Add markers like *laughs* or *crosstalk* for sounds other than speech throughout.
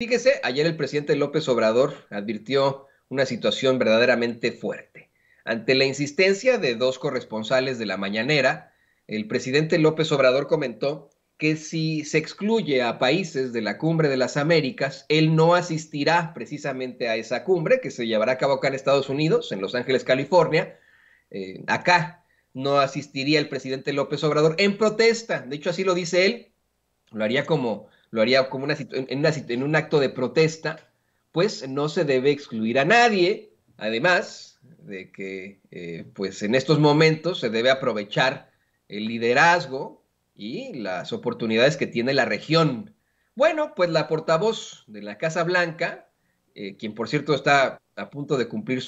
Fíjese, ayer el presidente López Obrador advirtió una situación verdaderamente fuerte. Ante la insistencia de dos corresponsales de la mañanera, el presidente López Obrador comentó que si se excluye a países de la cumbre de las Américas, él no asistirá precisamente a esa cumbre que se llevará a cabo acá en Estados Unidos, en Los Ángeles, California. Eh, acá no asistiría el presidente López Obrador en protesta. De hecho, así lo dice él. Lo haría como lo haría como una, en, un acto de protesta, pues no se debe excluir a nadie, además de que eh, pues en estos momentos se debe aprovechar el liderazgo y las oportunidades que tiene la región. Bueno, pues la portavoz de la Casa Blanca, eh, quien por cierto está a punto de cumplir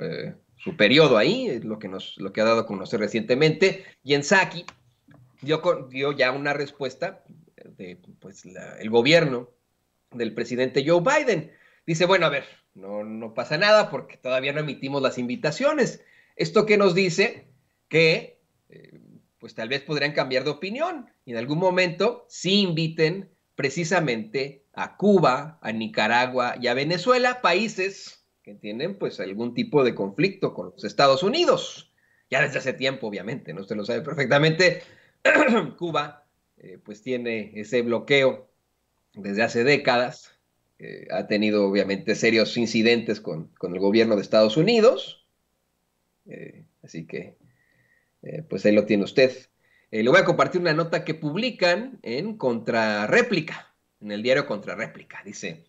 eh, su, periodo ahí, es lo que, nos, lo que ha dado a conocer recientemente, Yensaki dio, dio ya una respuesta pues, el gobierno del presidente Joe Biden. Dice, bueno, a ver, no, no pasa nada porque todavía no emitimos las invitaciones. Esto que nos dice que eh, pues tal vez podrían cambiar de opinión y en algún momento sí inviten precisamente a Cuba, a Nicaragua y a Venezuela, países que tienen pues algún tipo de conflicto con los Estados Unidos. Ya desde hace tiempo, obviamente, ¿no? Usted lo sabe perfectamente. *clears throat* Cuba eh, pues tiene ese bloqueo desde hace décadas. ha tenido obviamente serios incidentes con, el gobierno de Estados Unidos. Eh, así que, eh, pues ahí lo tiene usted. le voy a compartir una nota que publican en Contrarréplica, en el diario Contrarréplica. Dice,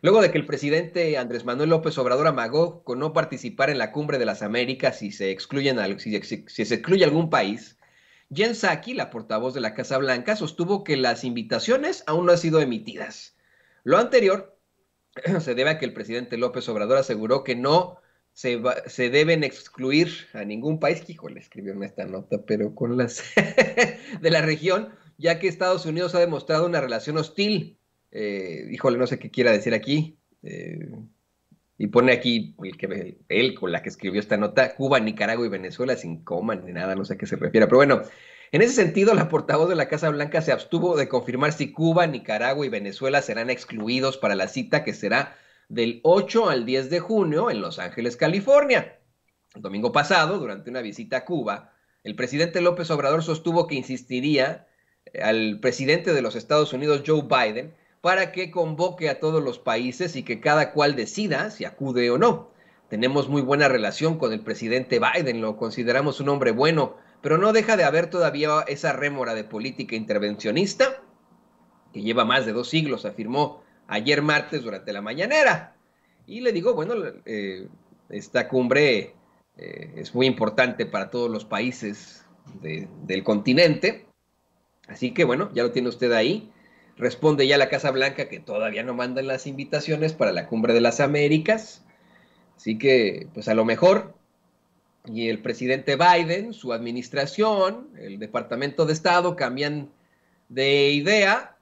Luego de que el presidente Andrés Manuel López Obrador amagó con no participar en la cumbre de las Américas si se, excluyen, si, si se excluye algún país, Jen Psaki, la portavoz de la Casa Blanca, sostuvo que las invitaciones aún no han sido emitidas. Lo anterior *clears throat* se debe a que el presidente López Obrador aseguró que no se, deben excluir a ningún país, Híjole escribió en esta nota, pero con las *laughs* de la región, ya que Estados Unidos ha demostrado una relación hostil. Eh, híjole, no sé qué quiera decir aquí. Eh, y pone aquí el que, él con la que escribió esta nota, Cuba, Nicaragua y Venezuela sin coma ni nada, no sé a qué se refiere. Pero bueno, en ese sentido, la portavoz de la Casa Blanca se abstuvo de confirmar si Cuba, Nicaragua y Venezuela serán excluidos para la cita que será del 8 al 10 de junio en Los Ángeles, California. domingo pasado, durante una visita a Cuba, el presidente López Obrador sostuvo que insistiría eh, al presidente de los Estados Unidos, Joe Biden, para que convoque a todos los países y que cada cual decida si acude o no. Tenemos muy buena relación con el presidente Biden, lo consideramos un hombre bueno, pero no deja de haber todavía esa rémora de política intervencionista que lleva más de dos siglos, afirmó ayer martes durante la mañanera. Y le digo, bueno, eh, esta cumbre eh, es muy importante para todos los países del continente, así que bueno, ya lo tiene usted ahí Responde ya la Casa Blanca que todavía no mandan las invitaciones para la cumbre de las Américas. Así que, pues a lo mejor, y el presidente Biden, su administración, el Departamento de Estado cambian de idea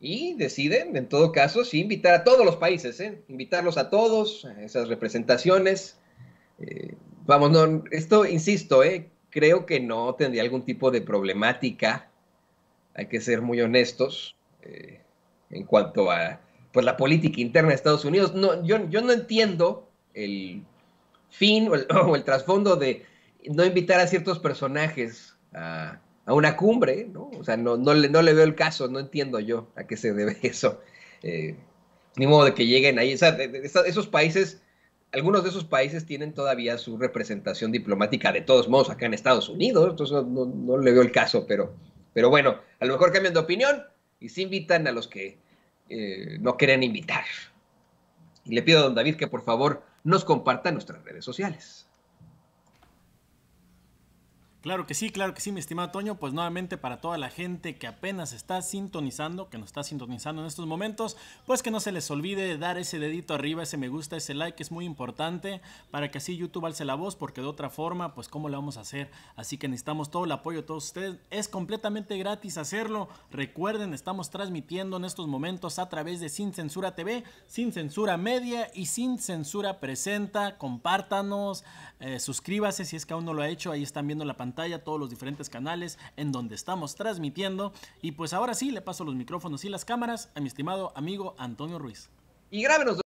y deciden, en todo caso, sí, invitar a todos los países, ¿eh? invitarlos a todos, a esas representaciones. Eh, vamos, no, esto, insisto, ¿eh? creo que no tendría algún tipo de problemática, hay que ser muy honestos, eh, en cuanto a pues, la política interna de Estados Unidos. yo, no entiendo el fin *clears throat* o el, trasfondo de no invitar a ciertos personajes a, una cumbre, ¿no? O sea, no, le, no le veo el caso, no entiendo yo a qué se debe *laughs* eso. Eh, ni modo de que lleguen ahí. esos países, algunos de esos países tienen todavía su representación diplomática de todos modos acá en Estados Unidos, entonces no, le veo el caso, pero, pero bueno, a lo mejor cambian de opinión, y se invitan a los que eh, no quieren invitar. Y le pido a don David que por favor nos comparta nuestras redes sociales. Claro que sí, claro que sí, mi estimado Toño. Pues nuevamente para toda la gente que apenas está sintonizando, que nos está sintonizando en estos momentos, pues que no se les olvide dar ese dedito arriba, ese me gusta, ese like, es muy importante para que así YouTube alce la voz, porque de otra forma, pues cómo lo vamos a hacer. Así que necesitamos todo el apoyo de todos ustedes. Es completamente gratis hacerlo. Recuerden, estamos transmitiendo en estos momentos a través de Sin Censura TV, Sin Censura Media y Sin Censura Presenta. Compártanos, eh, suscríbase si es que aún no lo ha hecho. Ahí están viendo la pantalla todos los diferentes canales en donde estamos transmitiendo. Y pues ahora sí, le paso los micrófonos y las cámaras a mi estimado amigo Antonio Ruiz. Y grábenos.